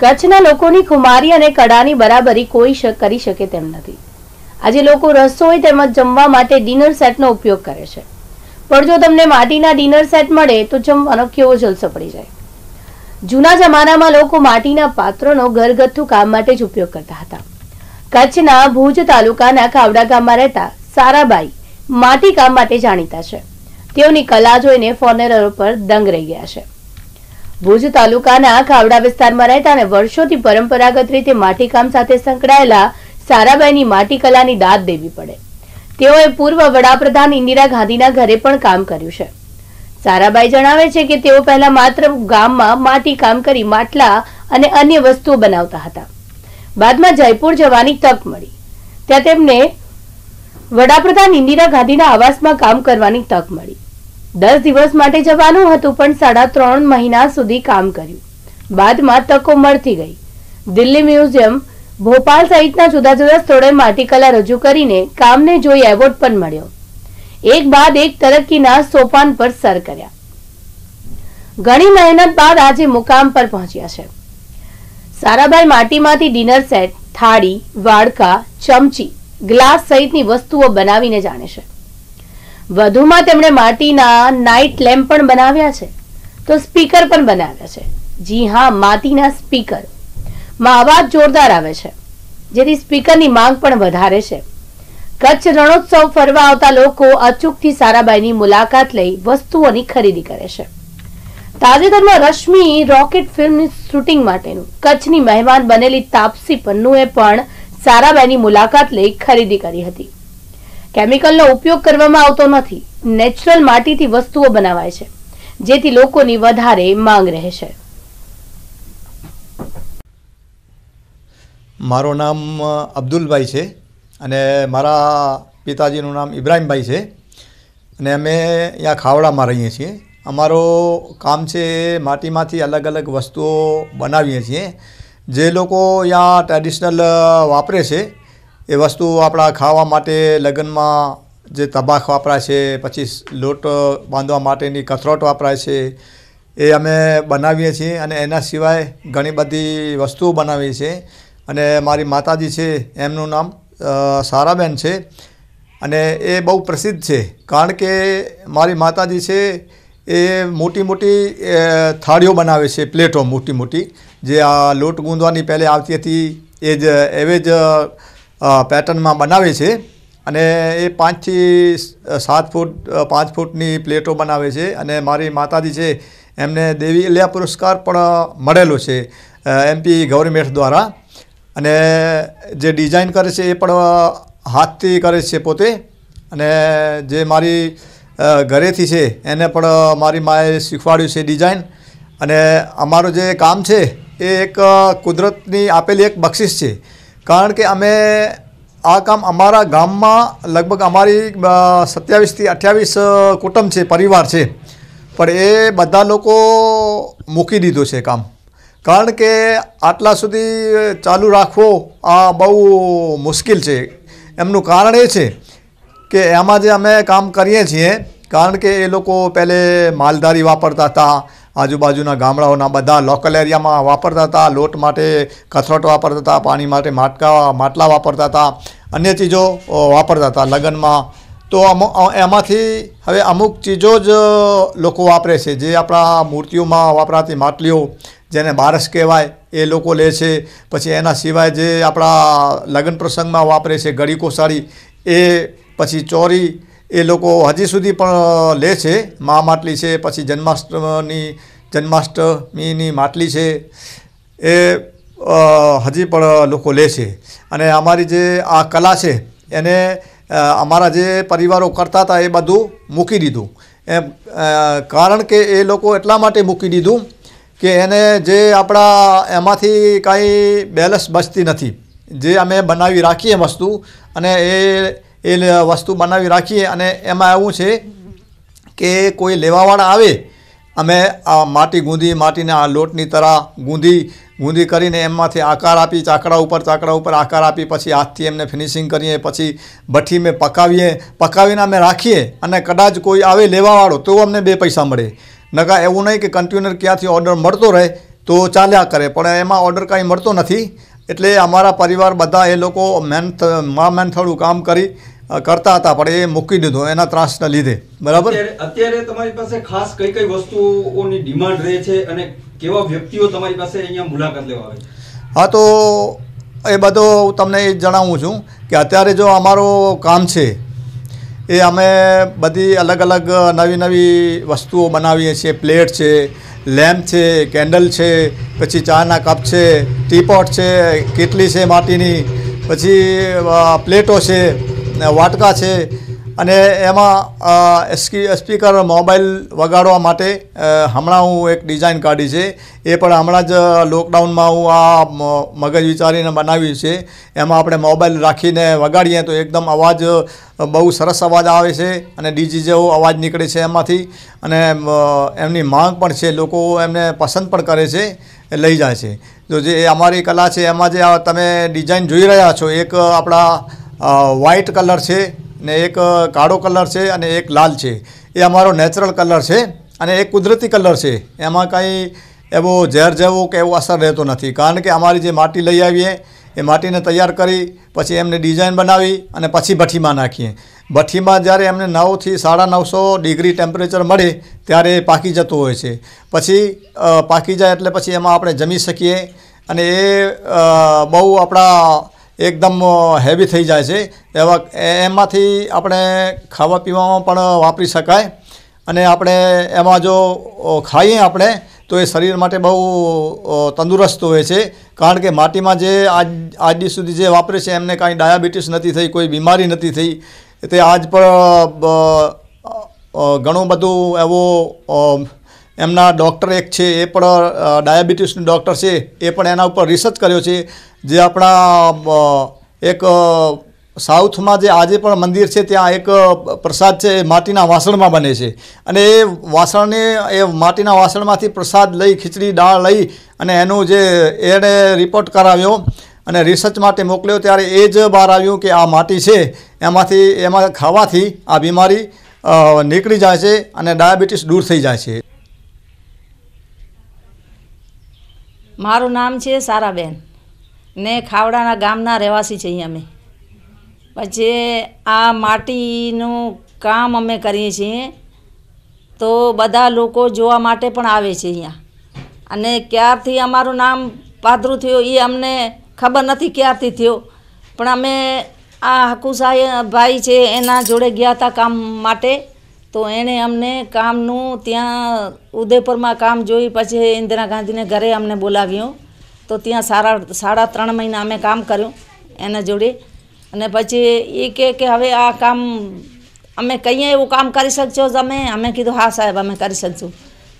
કચ્છના લોકોની ખુમારી અને કડાની બરાબરી કોઈ કરી શકે તેમ નથી આજે લોકો રસોઈ તેમજ જમવા માટે ડિનર સેટનો ઉપયોગ કરે છે પણ જો તમને માટીના ડિનર સેટ મળે તો જમવાનો કેવો જલસો પડી જાય જૂના જમાનામાં લોકો માટીના પાત્રોનો ઘરગથ્થું કામ માટે જ ઉપયોગ કરતા હતા કચ્છના ભુજ તાલુકાના ખાવડા ગામમાં રહેતા સારાબાઈ માટી કામ માટે જાણીતા છે તેઓની કલા જોઈને ફોરેનરો પર દંગ રહી ગયા છે ભુજ તાલુકાના ખાવડા વિસ્તારમાં રહેતા અને વર્ષોથી પરંપરાગત રીતે માટીકામ સાથે સંકળાયેલા સારાબાઈની માટી કલાની દાદ દેવી પડે તેઓએ પૂર્વ વડાપ્રધાન ઇન્દિરા ગાંધીના ઘરે પણ કામ કર્યું છે સારાબાઈ જણાવે છે કે તેઓ પહેલા માત્ર ગામમાં માટી કામ કરી માટલા અને અન્ય વસ્તુઓ બનાવતા હતા બાદમાં જયપુર જવાની તક મળી ત્યાં તેમને વડાપ્રધાન ઇન્દિરા ગાંધીના આવાસમાં કામ કરવાની તક મળી દસ દિવસ માટે જવાનું હતું પણ સાડા ત્રણ મહિના સુધી કામ કર્યું બાદમાં તકો મળતી ગઈ દિલ્હી મ્યુઝિયમ ભોપાલ સહિતના જુદા જુદા સ્થળોએ માટીકલા રજૂ કરીને કામને જોઈ એવોર્ડ પણ મળ્યો એક બાદ એક તરક્કીના સોપાન પર સર કર્યા ઘણી મહેનત બાદ આજે મુકામ પર પહોંચ્યા છે સારાભાઈ માટીમાંથી ડિનર સેટ થાળી વાડકા ચમચી ગ્લાસ સહિતની વસ્તુઓ બનાવીને જાણે છે વધુમાં તેમણે માટીના નાઇટ લેમ્પ પણ બનાવ્યા છે તો સ્પીકર પણ બનાવ્યા છે જી હા માટીના સ્પીકર માં અવાજ જોરદાર આવે છે જેથી સ્પીકરની માંગ પણ વધારે છે કચ્છ રણોત્સવ ફરવા આવતા લોકો અચૂકથી સારાબાઈની મુલાકાત લઈ વસ્તુઓની ખરીદી કરે છે તાજેતરમાં રશ્મિ રોકેટ ફિલ્મની શૂટિંગ માટેનું કચ્છની મહેમાન બનેલી તાપસી પન્નુએ પણ સારાબાઈની મુલાકાત લઈ ખરીદી કરી હતી કેમિકલનો ઉપયોગ કરવામાં આવતો નથી નેચરલ માટીથી વસ્તુઓ બનાવાય છે જેથી લોકોની વધારે માંગ રહેશે મારું નામ અબ્દુલભાઈ છે અને મારા પિતાજીનું નામ ઇબ્રાહીમભાઈ છે અને અમે અહીંયા ખાવડામાં રહીએ છીએ અમારો કામ છે માટીમાંથી અલગ અલગ વસ્તુઓ બનાવીએ છીએ જે લોકો અહીંયા ટ્રેડિશનલ વાપરે છે એ વસ્તુઓ આપણા ખાવા માટે લગ્નમાં જે તબાખ વાપરાય છે પછી લોટ બાંધવા માટેની કથરોટ વાપરાય છે એ અમે બનાવીએ છીએ અને એના સિવાય ઘણી બધી વસ્તુઓ બનાવીએ છીએ અને મારી માતાજી છે એમનું નામ સારાબેન છે અને એ બહુ પ્રસિદ્ધ છે કારણ કે મારી માતાજી છે એ મોટી મોટી થાળીઓ બનાવે છે પ્લેટો મોટી મોટી જે આ લોટ ગુંદવાની પહેલે આવતી હતી એ જ એવે જ પેટર્નમાં બનાવે છે અને એ પાંચથી સાત ફૂટ પાંચ ફૂટની પ્લેટો બનાવે છે અને મારી માતાજી છે એમને દેવી અલ્યા પુરસ્કાર પણ મળેલો છે એમપી ગવર્મેન્ટ દ્વારા અને જે ડિઝાઇન કરે છે એ પણ હાથથી કરે છે પોતે અને જે મારી ઘરેથી છે એને પણ મારી માએ શીખવાડ્યું છે ડિઝાઇન અને અમારું જે કામ છે એ એક કુદરતની આપેલી એક બક્ષિસ છે કારણ કે અમે આ કામ અમારા ગામમાં લગભગ અમારી સત્યાવીસથી અઠ્યાવીસ કુટુંબ છે પરિવાર છે પણ એ બધા લોકો મૂકી દીધું છે કામ કારણ કે આટલા સુધી ચાલુ રાખવો આ બહુ મુશ્કેલ છે એમનું કારણ એ છે કે એમાં જે અમે કામ કરીએ છીએ કારણ કે એ લોકો પહેલે માલધારી વાપરતા હતા આજુબાજુના ગામડાઓના બધા લોકલ એરિયામાં વાપરતા હતા લોટ માટે કથરટ વાપરતા હતા પાણી માટે માટકા માટલા વાપરતા હતા અન્ય ચીજો વાપરતા હતા લગ્નમાં તો એમાંથી હવે અમુક ચીજો જ લોકો વાપરે છે જે આપણા મૂર્તિઓમાં વાપરાતી માટલીઓ જેને બારસ કહેવાય એ લોકો લે છે પછી એના સિવાય જે આપણા લગ્ન પ્રસંગમાં વાપરે છે ગળી કોસાળી એ પછી ચોરી એ લોકો હજી સુધી પણ લે છે મા માટલી છે પછી જન્માષ્ટમીની જન્માષ્ટમીની માટલી છે એ હજી પણ લોકો લે છે અને અમારી જે આ કલા છે એને અમારા જે પરિવારો કરતા હતા એ બધું મૂકી દીધું એમ કારણ કે એ લોકો એટલા માટે મૂકી દીધું કે એને જે આપણા એમાંથી કાંઈ બેલેન્સ બચતી નથી જે અમે બનાવી રાખીએ વસ્તુ અને એ એ વસ્તુ બનાવી રાખીએ અને એમાં એવું છે કે કોઈ લેવાવાળા આવે અમે આ માટી ગુંદી માટીને આ લોટની તરા ગુંદી ગુંદી કરીને એમાંથી આકાર આપી ચાકડા ઉપર ચાકડા ઉપર આકાર આપી પછી હાથથી એમને ફિનિશિંગ કરીએ પછી ભઠ્ઠી મેં પકાવીએ પકાવીને અમે રાખીએ અને કદાચ કોઈ આવે લેવાવાળો તો અમને બે પૈસા મળે નકા એવું નહીં કે કન્ટેનર ક્યાંથી ઓર્ડર મળતો રહે તો ચાલ્યા કરે પણ એમાં ઓર્ડર કાંઈ મળતો નથી એટલે અમારા પરિવાર બધા એ લોકો મહેનત મા મહેનથળું કામ કરી કરતા હતા પણ એ મૂકી દીધો એના ત્રાસને લીધે બરાબર અત્યારે તમારી પાસે ખાસ કઈ કઈ વસ્તુઓની ડિમાન્ડ રહે છે અને કેવા વ્યક્તિઓ તમારી પાસે અહીંયા મુલાકાત લેવા આવે હા તો એ બધો હું તમને એ જણાવું છું કે અત્યારે જો અમારો કામ છે એ અમે બધી અલગ અલગ નવી નવી વસ્તુઓ બનાવીએ છીએ પ્લેટ છે લેમ્પ છે કેન્ડલ છે પછી ચાના કપ છે ટીપોટ છે કેટલી છે માટીની પછી પ્લેટો છે વાટકા છે અને એમાં સ્પીકર મોબાઈલ વગાડવા માટે હમણાં હું એક ડિઝાઇન કાઢી છે એ પણ હમણાં જ લોકડાઉનમાં હું આ મગજ વિચારીને બનાવ્યું છે એમાં આપણે મોબાઈલ રાખીને વગાડીએ તો એકદમ અવાજ બહુ સરસ અવાજ આવે છે અને ડીજી જેવો અવાજ નીકળે છે એમાંથી અને એમની માંગ પણ છે લોકો એમને પસંદ પણ કરે છે લઈ જાય છે તો જે અમારી કલા છે એમાં જે તમે ડિઝાઇન જોઈ રહ્યા છો એક આપણા વ્હાઇટ કલર છે ને એક કાળો કલર છે અને એક લાલ છે એ અમારો નેચરલ કલર છે અને એક કુદરતી કલર છે એમાં કંઈ એવો ઝેર જેવો કે એવો અસર રહેતો નથી કારણ કે અમારી જે માટી લઈ આવીએ એ માટીને તૈયાર કરી પછી એમને ડિઝાઇન બનાવી અને પછી ભઠ્ઠીમાં નાખીએ ભઠ્ઠીમાં જ્યારે એમને નવથી સાડા નવસો ડિગ્રી ટેમ્પરેચર મળે ત્યારે એ પાકી જતું હોય છે પછી પાકી જાય એટલે પછી એમાં આપણે જમી શકીએ અને એ બહુ આપણા એકદમ હેવી થઈ જાય છે એવા એમાંથી આપણે ખાવા પીવામાં પણ વાપરી શકાય અને આપણે એમાં જો ખાઈએ આપણે તો એ શરીર માટે બહુ તંદુરસ્ત હોય છે કારણ કે માટીમાં જે આજ આજ સુધી જે વાપરે છે એમને કાંઈ ડાયાબિટીસ નથી થઈ કોઈ બીમારી નથી થઈ તે આજ પણ ઘણું બધું એવો એમના ડૉક્ટર એક છે એ પણ ડાયાબિટીસનો ડૉક્ટર છે એ પણ એના ઉપર રિસર્ચ કર્યો છે જે આપણા એક સાઉથમાં જે આજે પણ મંદિર છે ત્યાં એક પ્રસાદ છે એ માટીના વાસણમાં બને છે અને એ વાસણને એ માટીના વાસણમાંથી પ્રસાદ લઈ ખીચડી દાળ લઈ અને એનું જે એણે રિપોર્ટ કરાવ્યો અને રિસર્ચ માટે મોકલ્યો ત્યારે એ જ બહાર આવ્યું કે આ માટી છે એમાંથી એમાં ખાવાથી આ બીમારી નીકળી જાય છે અને ડાયાબિટીસ દૂર થઈ જાય છે મારું નામ છે સારાબેન ને ખાવડાના ગામના રહેવાસી છીએ અમે પછી આ માટીનું કામ અમે કરીએ છીએ તો બધા લોકો જોવા માટે પણ આવે છે અહીંયા અને ક્યારથી અમારું નામ પાદરું થયું એ અમને ખબર નથી ક્યારથી થયો પણ અમે આ હકુસાહી ભાઈ છે એના જોડે ગયા હતા કામ માટે તો એણે અમને કામનું ત્યાં ઉદયપુરમાં કામ જોઈ પછી ઇન્દિરા ગાંધીને ઘરે અમને બોલાવ્યું તો ત્યાં સારા સાડા ત્રણ મહિના અમે કામ કર્યું એના જોડે અને પછી એ કહે કે હવે આ કામ અમે કહીએ એવું કામ કરી શકશો તમે અમે કીધું હા સાહેબ અમે કરી શકશું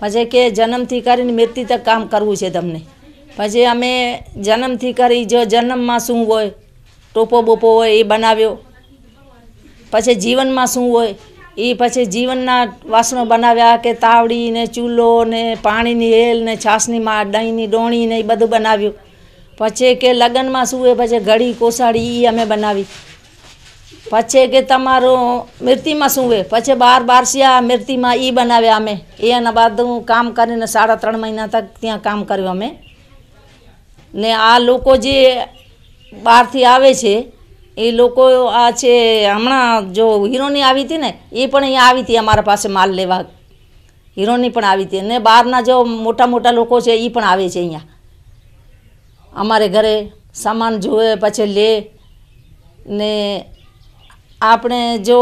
પછી કે જન્મથી કરીને મૃત્યુ તક કામ કરવું છે તમને પછી અમે જન્મથી કરી જો જન્મમાં શું હોય ટોપો બોપો હોય એ બનાવ્યો પછી જીવનમાં શું હોય એ પછી જીવનના વાસણો બનાવ્યા કે તાવડી ને ચૂલો ને પાણીની હેલ ને છાસની માં દહીંની ડોણી ને એ બધું બનાવ્યું પછી કે લગ્નમાં શું પછી ઘડી કોસાડી એ અમે બનાવી પછી કે તમારો મિર્તીમાં સુવે પછી બાર બારસિયા મિર્તીમાં એ બનાવ્યા અમે એના બાદ હું કામ કરીને સાડા ત્રણ મહિના તક ત્યાં કામ કર્યું અમે ને આ લોકો જે બહારથી આવે છે એ લોકો આ છે હમણાં જો હીરોની આવી હતી ને એ પણ અહીંયા આવી હતી અમારા પાસે માલ લેવા હીરોની પણ આવી હતી ને બહારના જો મોટા મોટા લોકો છે એ પણ આવે છે અહીંયા અમારે ઘરે સામાન જુએ પછી લે ને આપણે જો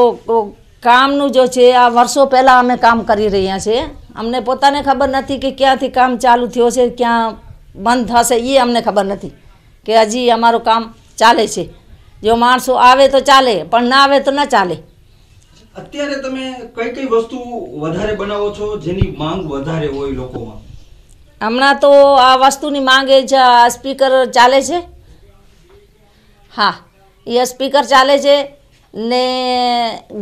કામનું જો છે આ વર્ષો પહેલાં અમે કામ કરી રહ્યા છીએ અમને પોતાને ખબર નથી કે ક્યાંથી કામ ચાલુ થયો છે ક્યાં બંધ થશે એ અમને ખબર નથી કે હજી અમારું કામ ચાલે છે જો માણસો આવે તો ચાલે પણ ના આવે તો ના ચાલે અત્યારે તમે કઈ કઈ વસ્તુ વધારે બનાવો છો જેની માંગ વધારે હોય લોકોમાં હમણાં તો આ વસ્તુની માંગ એ જ સ્પીકર ચાલે છે હા એ સ્પીકર ચાલે છે ને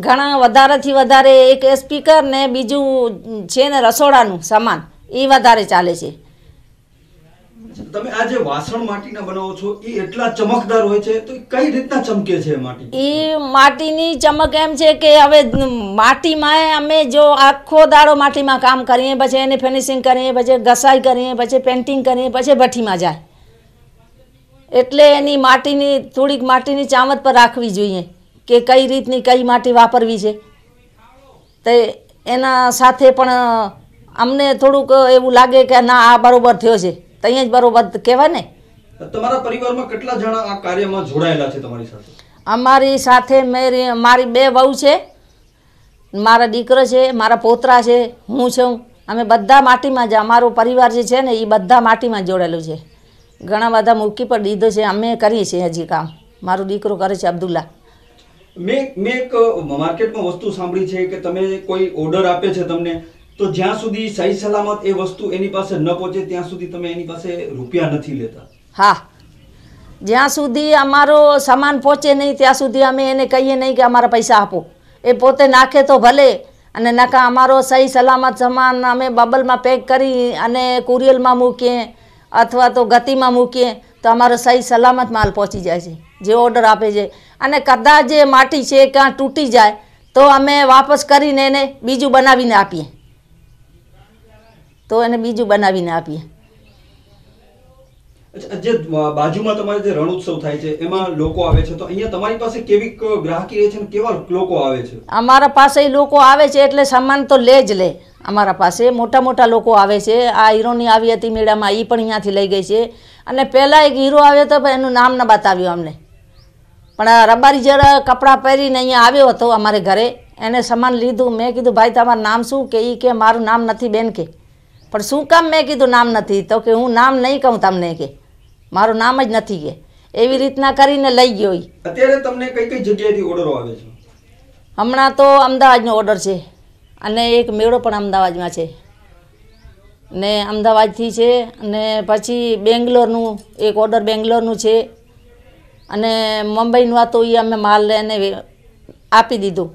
ઘણા વધારેથી વધારે એક સ્પીકર ને બીજું છે ને રસોડાનું સામાન એ વધારે ચાલે છે તમે આ જે વાસણ માટીના બનાવો છો એ એટલા ચમકદાર હોય છે તો કઈ રીતના ચમકે છે માટી એ માટીની ચમક એમ છે કે હવે માટીમાં અમે જો આખો દાડો માટીમાં કામ કરીએ પછી એને ફિનિશિંગ કરીએ પછી ઘસાઈ કરીએ પછી પેન્ટિંગ કરીએ પછી ભઠ્ઠીમાં જાય એટલે એની માટીની થોડીક માટીની ચામત પર રાખવી જોઈએ કે કઈ રીતની કઈ માટી વાપરવી છે તે એના સાથે પણ અમને થોડુંક એવું લાગે કે ના આ બરાબર થયો છે ત્યાં જ બરોબર કહેવાય ને તમારા પરિવારમાં કેટલા જણા આ કાર્યમાં જોડાયેલા છે તમારી સાથે અમારી સાથે મેરી મારી બે વહુ છે મારા દીકરો છે મારા પોતરા છે હું છું અમે બધા માટીમાં જ અમારો પરિવાર જે છે ને એ બધા માટીમાં જોડેલું છે ઘણા બધા મૂકી પર દીધો છે અમે કરીએ છીએ હજી કામ મારો દીકરો કરે છે અબ્દુલ્લા મેં મેં એક માર્કેટમાં વસ્તુ સાંભળી છે કે તમે કોઈ ઓર્ડર આપે છે તમને તો જ્યાં સુધી સહી સલામત એ વસ્તુ એની પાસે ન પહોંચે ત્યાં સુધી તમે એની પાસે રૂપિયા નથી લેતા હા જ્યાં સુધી અમારો સામાન પહોંચે નહીં ત્યાં સુધી અમે એને કહીએ નહીં કે અમારા પૈસા આપો એ પોતે નાખે તો ભલે અને નાખા અમારો સહી સલામત સામાન અમે બબલમાં પેક કરી અને કુરિયલમાં મૂકીએ અથવા તો ગતિમાં મૂકીએ તો અમારો સહી સલામત માલ પહોંચી જાય છે જે ઓર્ડર આપે છે અને કદાચ જે માટી છે ક્યાં તૂટી જાય તો અમે વાપસ કરીને એને બીજું બનાવીને આપીએ તો એને બીજું બનાવીને આપીએ જે બાજુમાં તમારે જે રણ થાય છે એમાં લોકો આવે છે તો અહીંયા તમારી પાસે કેવી ગ્રાહકી રહે છે અને કેવા લોકો આવે છે અમારા પાસે લોકો આવે છે એટલે સામાન તો લે જ લે અમારા પાસે મોટા મોટા લોકો આવે છે આ હીરોની આવી હતી મેળામાં એ પણ અહીંયાથી લઈ ગઈ છે અને પહેલાં એક હીરો આવ્યો હતો એનું નામ ન બતાવ્યું અમને પણ આ રબારી જરા કપડાં પહેરીને અહીંયા આવ્યો હતો અમારે ઘરે એને સામાન લીધું મેં કીધું ભાઈ તમારું નામ શું કે એ કે મારું નામ નથી બેન કે પણ શું કામ મેં કીધું નામ નથી તો કે હું નામ નહીં કહું તમને કે મારું નામ જ નથી કે એવી રીતના કરીને લઈ ગયો અત્યારે તમને કઈ કઈ જગ્યાએથી ઓર્ડરો આવે છે હમણાં તો અમદાવાદનો ઓર્ડર છે અને એક મેળો પણ અમદાવાદમાં છે ને અમદાવાદથી છે અને પછી બેંગ્લોરનું એક ઓર્ડર બેંગ્લોરનું છે અને મુંબઈનું આ તો એ અમે માલ લઈને આપી દીધું